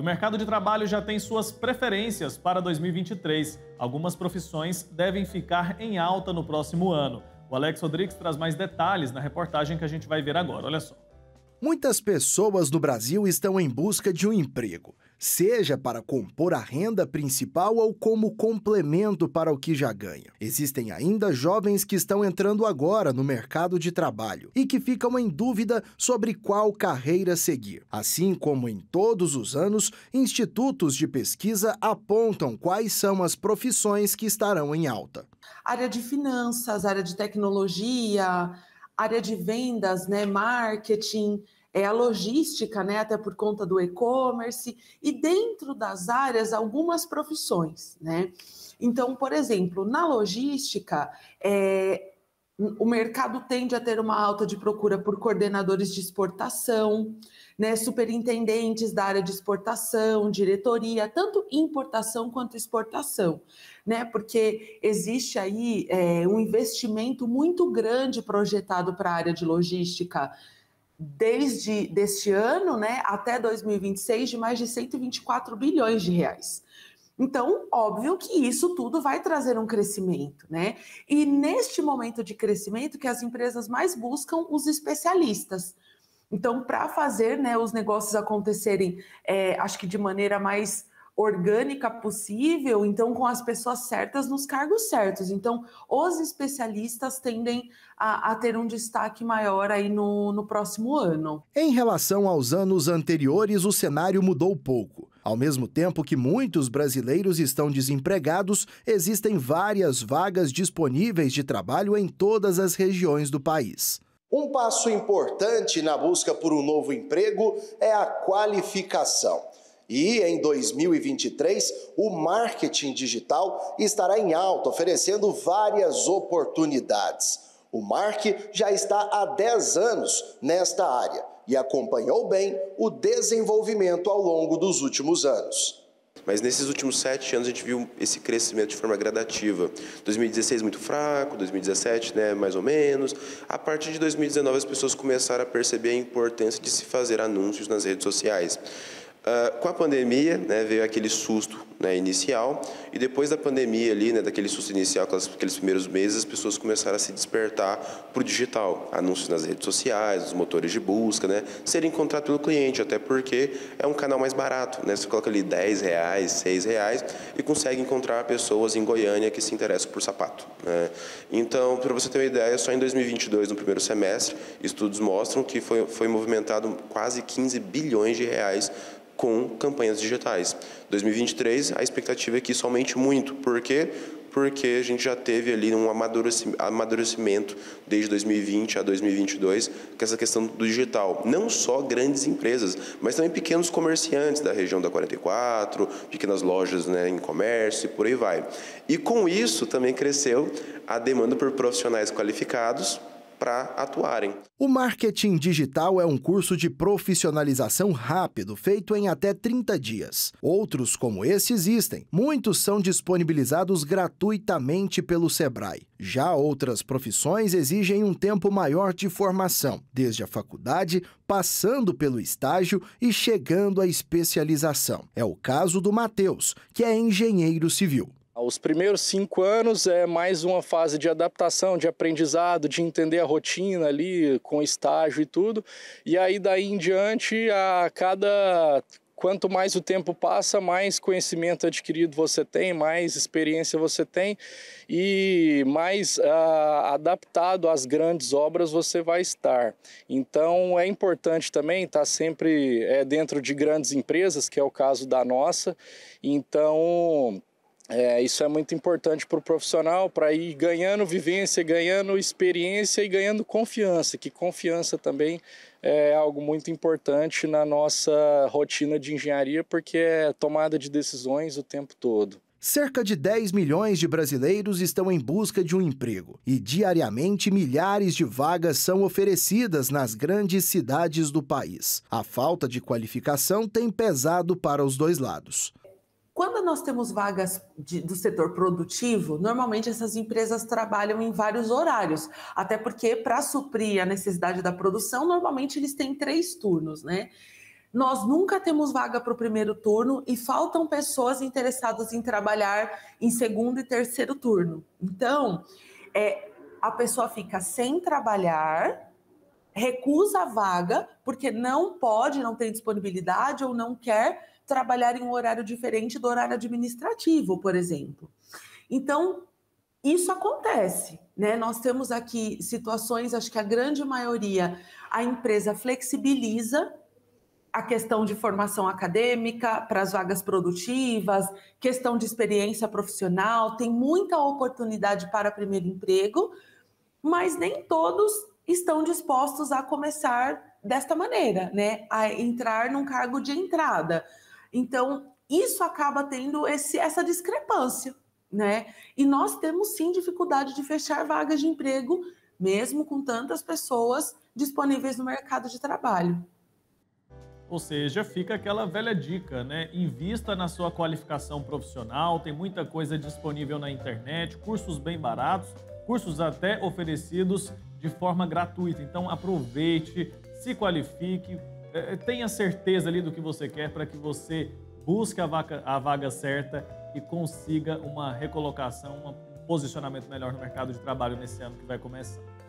o mercado de trabalho já tem suas preferências para 2023. Algumas profissões devem ficar em alta no próximo ano. O Alex Rodrigues traz mais detalhes na reportagem que a gente vai ver agora. Olha só. Muitas pessoas no Brasil estão em busca de um emprego seja para compor a renda principal ou como complemento para o que já ganha. Existem ainda jovens que estão entrando agora no mercado de trabalho e que ficam em dúvida sobre qual carreira seguir. Assim como em todos os anos, institutos de pesquisa apontam quais são as profissões que estarão em alta. Área de finanças, área de tecnologia, área de vendas, né, marketing, é, a logística, né, até por conta do e-commerce, e dentro das áreas, algumas profissões. Né? Então, por exemplo, na logística, é, o mercado tende a ter uma alta de procura por coordenadores de exportação, né, superintendentes da área de exportação, diretoria, tanto importação quanto exportação, né, porque existe aí é, um investimento muito grande projetado para a área de logística desde deste ano né, até 2026 de mais de 124 bilhões de reais. Então, óbvio que isso tudo vai trazer um crescimento, né? E neste momento de crescimento que as empresas mais buscam os especialistas. Então, para fazer né, os negócios acontecerem, é, acho que de maneira mais orgânica possível, então com as pessoas certas nos cargos certos. Então, os especialistas tendem a, a, ter um destaque maior aí no, no próximo ano. Em relação aos anos anteriores, o cenário mudou pouco. Ao mesmo tempo que muitos brasileiros estão desempregados, existem várias vagas disponíveis de trabalho em todas as regiões do país. Um passo importante na busca por um novo emprego é a qualificação. E em 2023, o marketing digital estará em alta, oferecendo várias oportunidades. O Mark já está há 10 anos nesta área e acompanhou bem o desenvolvimento ao longo dos últimos anos. Mas nesses últimos sete anos a gente viu esse crescimento de forma gradativa. 2016 muito fraco, 2017 né, mais ou menos. A partir de 2019 as pessoas começaram a perceber a importância de se fazer anúncios nas redes sociais. Ah, com a pandemia, né, veio aquele susto né, inicial, e depois da pandemia, ali, né, daquele susto inicial, aqueles primeiros meses, as pessoas começaram a se despertar para o digital. Anúncios nas redes sociais, nos motores de busca, né, ser encontrado pelo cliente, até porque é um canal mais barato. Né, você coloca ali 10 reais, 6 reais, e consegue encontrar pessoas em Goiânia que se interessam por sapato. Né. Então, para você ter uma ideia, só em 2022, no primeiro semestre, estudos mostram que foi, foi movimentado quase 15 bilhões de reais com campanhas digitais. 2023, a expectativa é que isso aumente muito. Por quê? Porque a gente já teve ali um amadurecimento desde 2020 a 2022 com essa questão do digital. Não só grandes empresas, mas também pequenos comerciantes da região da 44, pequenas lojas né, em comércio e por aí vai. E com isso também cresceu a demanda por profissionais qualificados, para atuarem. O marketing digital é um curso de profissionalização rápido, feito em até 30 dias. Outros como esse existem. Muitos são disponibilizados gratuitamente pelo Sebrae. Já outras profissões exigem um tempo maior de formação, desde a faculdade, passando pelo estágio e chegando à especialização. É o caso do Matheus, que é engenheiro civil. Os primeiros cinco anos é mais uma fase de adaptação, de aprendizado, de entender a rotina ali, com estágio e tudo. E aí daí em diante, a cada quanto mais o tempo passa, mais conhecimento adquirido você tem, mais experiência você tem e mais uh, adaptado às grandes obras você vai estar. Então é importante também estar tá sempre é, dentro de grandes empresas, que é o caso da nossa. Então é, isso é muito importante para o profissional para ir ganhando vivência, ganhando experiência e ganhando confiança, que confiança também é algo muito importante na nossa rotina de engenharia, porque é tomada de decisões o tempo todo. Cerca de 10 milhões de brasileiros estão em busca de um emprego e diariamente milhares de vagas são oferecidas nas grandes cidades do país. A falta de qualificação tem pesado para os dois lados. Quando nós temos vagas de, do setor produtivo, normalmente essas empresas trabalham em vários horários, até porque para suprir a necessidade da produção, normalmente eles têm três turnos, né? Nós nunca temos vaga para o primeiro turno e faltam pessoas interessadas em trabalhar em segundo e terceiro turno. Então, é, a pessoa fica sem trabalhar recusa a vaga porque não pode, não tem disponibilidade ou não quer trabalhar em um horário diferente do horário administrativo, por exemplo. Então, isso acontece, né? Nós temos aqui situações, acho que a grande maioria, a empresa flexibiliza a questão de formação acadêmica para as vagas produtivas, questão de experiência profissional, tem muita oportunidade para primeiro emprego, mas nem todos estão dispostos a começar desta maneira, né? A entrar num cargo de entrada. Então, isso acaba tendo esse, essa discrepância, né? E nós temos sim dificuldade de fechar vagas de emprego, mesmo com tantas pessoas disponíveis no mercado de trabalho. Ou seja, fica aquela velha dica, né? Invista na sua qualificação profissional, tem muita coisa disponível na internet, cursos bem baratos, cursos até oferecidos de forma gratuita. Então aproveite, se qualifique, é, é, tenha certeza ali do que você quer para que você busque a, vaca, a vaga certa e consiga uma recolocação, um posicionamento melhor no mercado de trabalho nesse ano que vai começar.